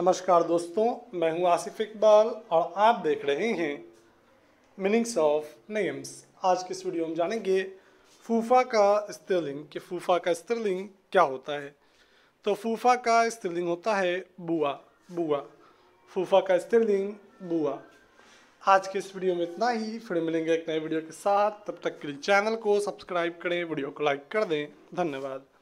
नमस्कार दोस्तों मैं हूं आसिफ इकबाल और आप देख रहे हैं मीनिंग्स ऑफ नेम्स आज के इस वीडियो में जानेंगे फूफा का स्त्रीलिंग कि फूफा का स्त्रीलिंग क्या होता है तो फूफा का स्त्रीलिंग होता है बुआ बुआ फूफा का स्त्रीलिंग बुआ आज के इस वीडियो में इतना ही फिर मिलेंगे एक नए वीडियो के साथ तब तक के लिए चैनल को सब्सक्राइब करें वीडियो को लाइक कर दें धन्यवाद